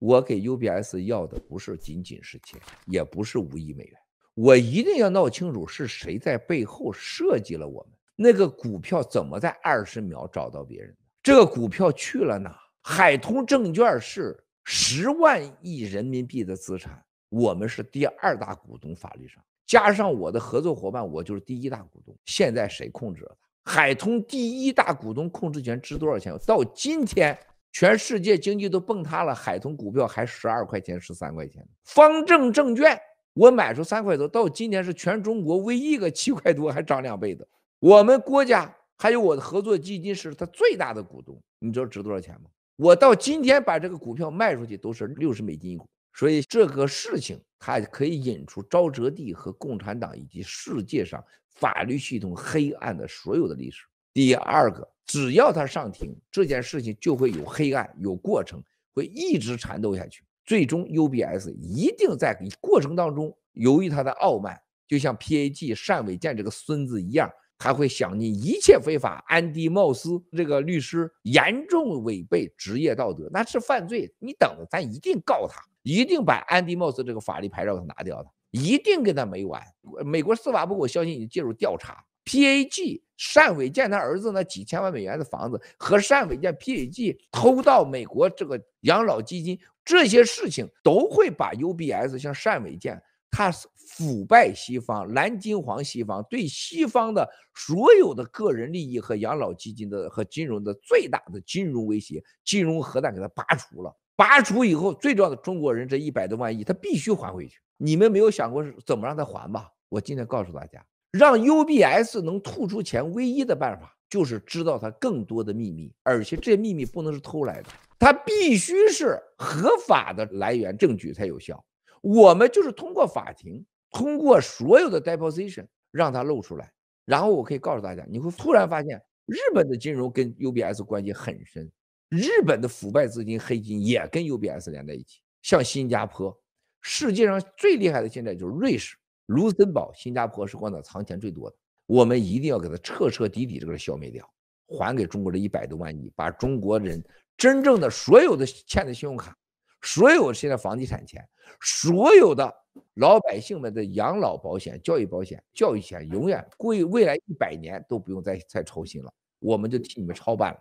我给 UBS 要的不是仅仅是钱，也不是五亿美元，我一定要闹清楚是谁在背后设计了我们那个股票，怎么在二十秒找到别人的？这个股票去了哪？海通证券是十万亿人民币的资产，我们是第二大股东，法律上加上我的合作伙伴，我就是第一大股东。现在谁控制了海通？第一大股东控制权值多少钱？到今天。全世界经济都崩塌了，海通股票还十二块钱、十三块钱。方正证券我买出三块多，到今天是全中国唯一一个七块多还涨两倍的。我们国家还有我的合作基金是他最大的股东，你知道值多少钱吗？我到今天把这个股票卖出去都是六十美金一股。所以这个事情它可以引出招泽地和共产党以及世界上法律系统黑暗的所有的历史。第二个。只要他上庭，这件事情就会有黑暗，有过程，会一直缠斗下去。最终，UBS 一定在过程当中，由于他的傲慢，就像 PAG 单伟建这个孙子一样，他会想你一切非法。安迪·茂斯这个律师严重违背职业道德，那是犯罪。你等，着，咱一定告他，一定把安迪·茂斯这个法律牌照给他拿掉的，一定跟他没完。美国司法部，我相信已经介入调查。PAG。单伟建他儿子那几千万美元的房子和单伟建 PAG 偷到美国这个养老基金，这些事情都会把 UBS 像单伟建，他是腐败西方蓝金黄西方对西方的所有的个人利益和养老基金的和金融的最大的金融威胁，金融核弹给他拔除了，拔除以后最重要的中国人这一百多万亿他必须还回去，你们没有想过怎么让他还吧？我今天告诉大家。让 UBS 能吐出钱，唯一的办法就是知道它更多的秘密，而且这些秘密不能是偷来的，它必须是合法的来源，证据才有效。我们就是通过法庭，通过所有的 deposition 让它露出来，然后我可以告诉大家，你会突然发现，日本的金融跟 UBS 关系很深，日本的腐败资金、黑金也跟 UBS 连在一起。像新加坡，世界上最厉害的现在就是瑞士。卢森堡、新加坡是光岛藏钱最多的，我们一定要给他彻彻底底这个消灭掉，还给中国的一百多万亿，把中国人真正的所有的欠的信用卡，所有现在房地产钱，所有的老百姓们的养老保险、教育保险、教育钱，永远过未来一百年都不用再再操心了，我们就替你们操办了。